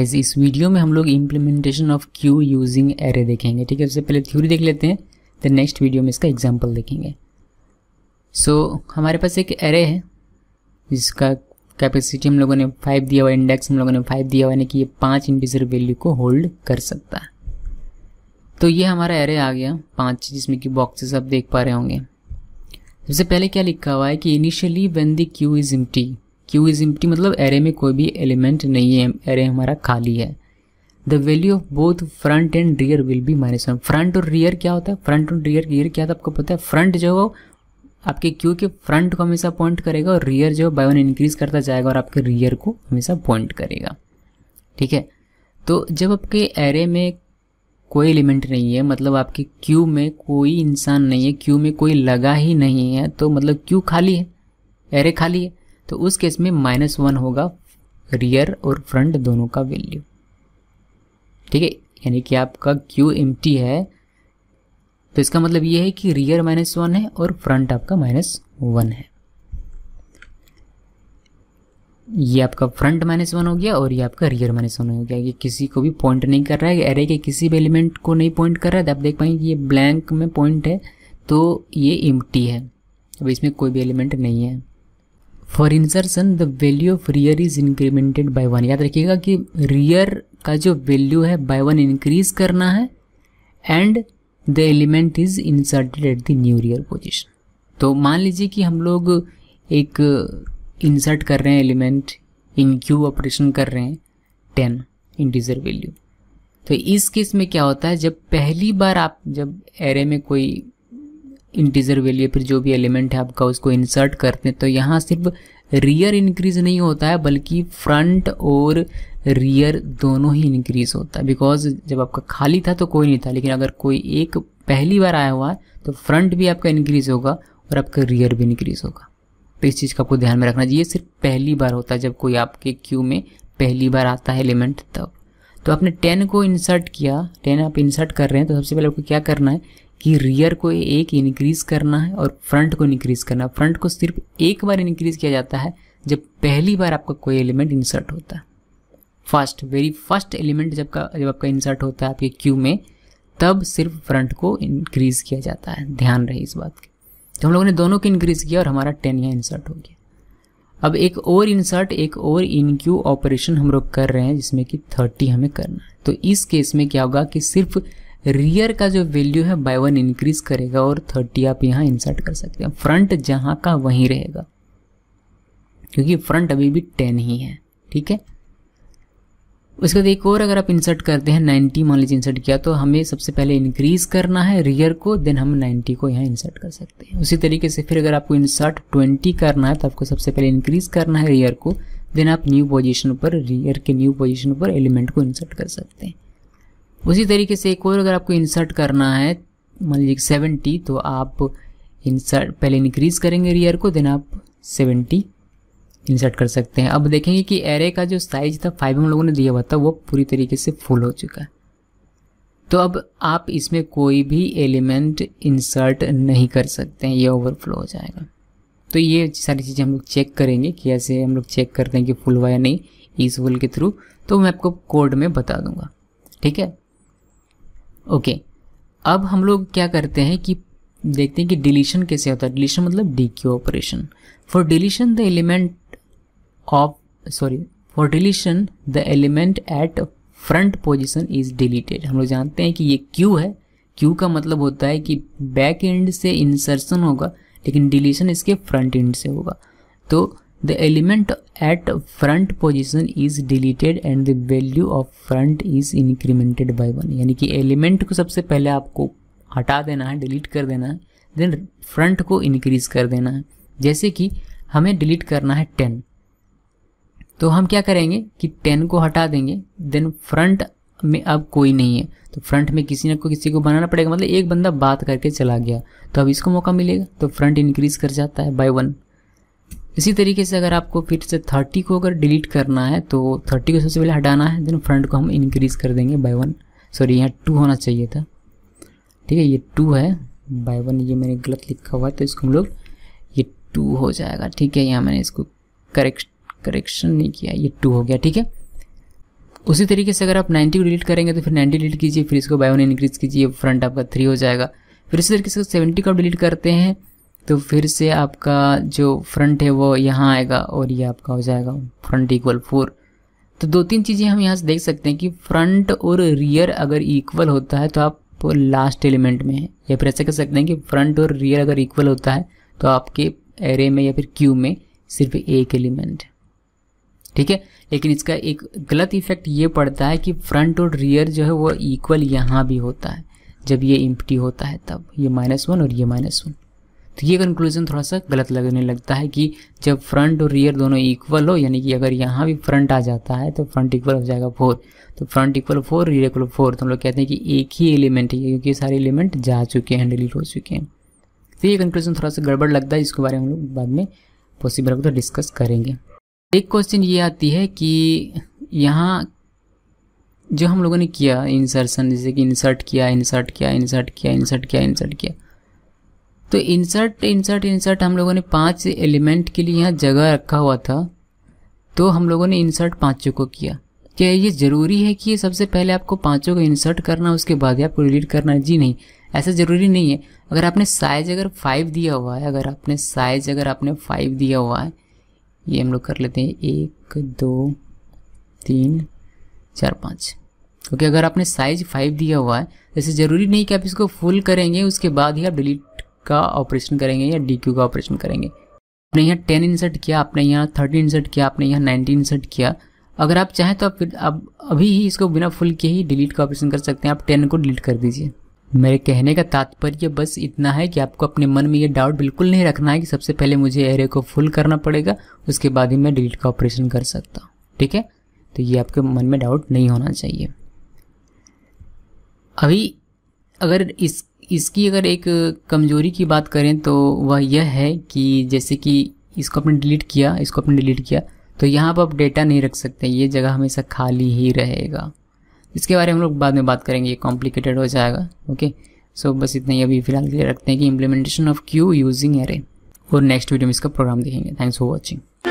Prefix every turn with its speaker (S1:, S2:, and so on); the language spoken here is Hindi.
S1: गाइज इस वीडियो में हम लोग implementation of queue using array देखेंगे ठीक है उससे पहले थ्योरी देख लेते हैं तो नेक्स्ट वीडियो में इसका एग्जाम्पल देखेंगे सो so, हमारे पास एक एरे है जिसका कैपेसिटी हम लोगों ने फाइव दिया हुआ इंडेक्स हम लोगों ने फाइव दिया हुआ यानी कि ये पाँच इंटीजर वैल्यू को होल्ड कर सकता है तो ये हमारा एरे आ गया पाँच जिसमें कि बॉक्सेस आप देख पा रहे होंगे सबसे पहले क्या लिखा हुआ है कि initially when the queue is empty queue is empty मतलब एरे में कोई भी एलिमेंट नहीं है एरे हमारा खाली है the value of both front and rear will be minus one front और रियर क्या होता है फ्रंट और रियर रियर क्या था आपको पता है फ्रंट जो हो आपके क्यू के फ्रंट को हमेशा पॉइंट करेगा और रियर जो बाय वन इंक्रीज करता जाएगा और आपके रियर को हमेशा पॉइंट करेगा ठीक है तो जब आपके एरे में कोई एलिमेंट नहीं है मतलब आपके क्यू में कोई इंसान नहीं है क्यू में कोई लगा ही नहीं है तो मतलब क्यू खाली है एरे खाली है तो उस केस में माइनस वन होगा रियर और फ्रंट दोनों का वैल्यू ठीक है यानी कि आपका क्यू एम है तो इसका मतलब ये है कि रियर माइनस वन है और फ्रंट आपका माइनस वन है ये आपका फ्रंट माइनस वन हो गया और ये आपका रियर माइनस वन हो गया ये किसी को भी पॉइंट नहीं कर रहा है एरे के किसी भी एलिमेंट को नहीं पॉइंट कर रहा है तो आप देख पाएंगे ये ब्लैंक में पॉइंट है तो ये इम्टी है अब इसमें कोई भी एलिमेंट नहीं है for insertion the value of rear is incremented by one याद रखिएगा कि रियर का जो वैल्यू है बाय वन इंक्रीज करना है and the element is inserted at the new rear position तो मान लीजिए कि हम लोग एक इंसर्ट कर रहे हैं एलिमेंट इन क्यू ऑपरेशन कर रहे हैं टेन इंटीजर वैल्यू तो इस केस में क्या होता है जब पहली बार आप जब एरे में कोई इंटीजर वैल्यू फिर जो भी एलिमेंट है आपका उसको इंसर्ट करते हैं तो यहाँ सिर्फ रियर इंक्रीज नहीं होता है बल्कि फ्रंट और रियर दोनों ही इंक्रीज होता है बिकॉज जब आपका खाली था तो कोई नहीं था लेकिन अगर कोई एक पहली बार आया हुआ है तो फ्रंट भी आपका इंक्रीज होगा और आपका रियर भी इंक्रीज होगा तो इस चीज़ का आपको ध्यान में रखना चाहिए सिर्फ पहली बार होता है जब कोई आपके क्यू में पहली बार आता है एलिमेंट तब तो आपने टेन को इंसर्ट किया टेन आप इंसर्ट कर रहे हैं तो सबसे पहले आपको क्या करना है कि रियर को एक इंक्रीज़ करना है और फ्रंट को इंक्रीज़ करना है फ्रंट को सिर्फ एक बार इंक्रीज़ किया जाता है जब पहली बार आपका कोई एलिमेंट इंसर्ट होता है फर्स्ट वेरी फर्स्ट एलिमेंट जब का जब आपका इंसर्ट होता है आपके क्यू में तब सिर्फ फ्रंट को इंक्रीज़ किया जाता है ध्यान रहे इस बात की तो हम लोगों ने दोनों को इंक्रीज़ किया और हमारा टेन यहाँ इंसर्ट हो गया अब एक और इंसर्ट एक और इनक्यू ऑपरेशन हम लोग कर रहे हैं जिसमें कि थर्टी हमें करना है तो इस केस में क्या होगा कि सिर्फ रियर का जो वैल्यू है बाय वन इंक्रीज करेगा और थर्टी आप यहाँ इंसर्ट कर सकते हैं फ्रंट जहाँ का वहीं रहेगा क्योंकि फ्रंट अभी भी टेन ही है ठीक है उसके बाद एक और अगर आप इंसर्ट करते हैं नाइन्टी मान लीजिए इंसर्ट किया तो हमें सबसे पहले इंक्रीज करना है रियर को देन हम नाइन्टी को यहाँ इंसर्ट कर सकते हैं उसी तरीके से फिर अगर आपको इंसर्ट ट्वेंटी करना है तो आपको सबसे पहले इंक्रीज करना है रियर को देन आप न्यू पोजिशन पर रियर के न्यू पोजिशन पर एलिमेंट को इंसर्ट कर सकते हैं उसी तरीके से एक और अगर आपको इंसर्ट करना है मान लीजिए सेवेंटी तो आप इंसर्ट पहले इंक्रीज करेंगे रियर को देन आप सेवेंटी इंसर्ट कर सकते हैं अब देखेंगे कि एरे का जो साइज था फाइव हम लोगों ने दिया हुआ था वो पूरी तरीके से फुल हो चुका है तो अब आप इसमें कोई भी एलिमेंट इंसर्ट नहीं कर सकते हैं ये ओवरफ्लो हो जाएगा तो ये सारी चीज़ें हम लोग चेक करेंगे कि ऐसे हम लोग चेक करते हैं कि फुल हुआ या नहीं इस वुल के थ्रू तो मैं आपको कोड में बता दूंगा ठीक है ओके अब हम लोग क्या करते हैं कि देखते हैं कि डिलीशन कैसे होता है डिलीशन मतलब dequeue operation for deletion the element of sorry for deletion the element at front position is deleted हम लोग जानते हैं कि ये क्यू है क्यू का मतलब होता है कि बैक एंड से इंसर्शन होगा लेकिन डिलीशन इसके फ्रंट एंड से होगा तो the element at front position is deleted and the value of front is incremented by one यानी कि एलिमेंट को सबसे पहले आपको हटा देना है डिलीट कर देना है देन फ्रंट को increase कर देना है जैसे कि हमें डिलीट करना है टेन तो हम क्या करेंगे कि टेन को हटा देंगे देन फ्रंट में अब कोई नहीं है तो फ्रंट में किसी ना को किसी को बनाना पड़ेगा मतलब एक बंदा बात करके चला गया तो अब इसको मौका मिलेगा तो फ्रंट इंक्रीज कर जाता है बाय वन इसी तरीके से अगर आपको फिर से थर्टी को अगर डिलीट करना है तो थर्टी को सबसे पहले हटाना है देन फ्रंट को हम इंक्रीज़ कर देंगे बाय वन सॉरी यहाँ टू होना चाहिए था ठीक है ये टू है बाय वन ये मैंने गलत लिखा हुआ है तो इसको हम लोग ये टू हो जाएगा ठीक है यहाँ मैंने इसको करेक्ट करेक्शन नहीं किया ये टू हो गया ठीक है उसी तरीके से अगर आप नाइन्टी को डिलीट करेंगे तो फिर नाइन्टी डिलीट कीजिए फिर इसको बाय वन इंक्रीज कीजिए फ्रंट आपका थ्री हो जाएगा फिर इसी तरीके से सेवेंटी को आप डिलीट करते हैं तो फिर से आपका जो फ्रंट है वो यहाँ आएगा और ये आपका हो जाएगा फ्रंट इक्वल फोर तो दो तीन चीज़ें हम यहाँ से देख सकते हैं कि फ्रंट और रियर अगर इक्वल होता है तो आप लास्ट एलिमेंट में है या फिर ऐसा कह सकते हैं कि फ्रंट और रियर अगर इक्वल होता है तो आपके एरे में या फिर क्यू में सिर्फ एक एलिमेंट ठीक है लेकिन इसका एक गलत इफेक्ट ये पड़ता है कि फ्रंट और रियर जो है वो इक्वल यहाँ भी होता है जब ये इम्प्टी होता है तब ये माइनस वन और ये माइनस वन तो ये कंक्लूजन थोड़ा सा गलत लगने लगता है कि जब फ्रंट और रियर दोनों इक्वल हो यानी कि अगर यहाँ भी फ्रंट आ जाता है तो फ्रंट इक्वल हो जाएगा फोर तो front equal four rear equal four तो हम लोग कहते हैं कि एक ही एलिमेंट है क्योंकि सारे एलिमेंट जा चुके हैं डिलीट हो चुके हैं तो ये कंक्लूजन थोड़ा सा गड़बड़ लगता है इसके बारे में हम लोग बाद में पॉसिबल होगा तो डिस्कस करेंगे एक क्वेश्चन ये आती है कि यहाँ जो हम लोगों ने किया इंसर्शन जैसे कि इंसर्ट किया इंसर्ट किया इंसर्ट किया इंसर्ट किया इंसर्ट किया, इंसर्ट किया तो इंसर्ट इंसर्ट इंसर्ट हम लोगों ने पांच एलिमेंट के लिए यहाँ जगह रखा हुआ था तो हम लोगों ने इंसर्ट पांचों को किया क्या ये ज़रूरी है कि सबसे पहले आपको पांचों को इंसर्ट करना उसके बाद ही आपको डिलीट करना जी नहीं ऐसा ज़रूरी नहीं है अगर आपने साइज अगर फाइव दिया हुआ है अगर आपने साइज अगर आपने फाइव दिया हुआ है ये हम लोग कर लेते हैं एक दो तीन चार पाँच क्योंकि अगर आपने साइज फाइव दिया हुआ है जैसे ज़रूरी नहीं कि आप इसको फुल करेंगे उसके बाद ही आप डिलीट का ऑपरेशन करेंगे या डी का ऑपरेशन करेंगे आपने यहाँ टेन इंसर्ट किया आपने यहाँ थर्टी इंसर्ट किया आपने यहाँ नाइनटी इंसर्ट किया अगर आप चाहें तो आप फिर आप अभी ही इसको बिना फुल के ही डिलीट का ऑपरेशन कर सकते हैं आप टेन को डिलीट कर दीजिए मेरे कहने का तात्पर्य बस इतना है कि आपको अपने मन में ये डाउट बिल्कुल नहीं रखना है कि सबसे पहले मुझे एरे को फुल करना पड़ेगा उसके बाद ही मैं डिलीट का ऑपरेशन कर सकता हूँ ठीक है तो ये आपके मन में डाउट नहीं होना चाहिए अभी अगर इस इसकी अगर एक कमजोरी की बात करें तो वह यह है कि जैसे कि इसको अपने डिलीट किया इसको अपने डिलीट किया तो यहाँ पर आप डेटा नहीं रख सकते ये जगह हमेशा खाली ही रहेगा इसके बारे में हम लोग बाद में बात करेंगे ये कॉम्प्लिकेटेड हो जाएगा ओके सो बस इतना ही अभी फिलहाल के लिए रखते हैं कि implementation of queue using array और नेक्स्ट वीडियो में इसका प्रोग्राम देखेंगे थैंक्स फॉर वॉचिंग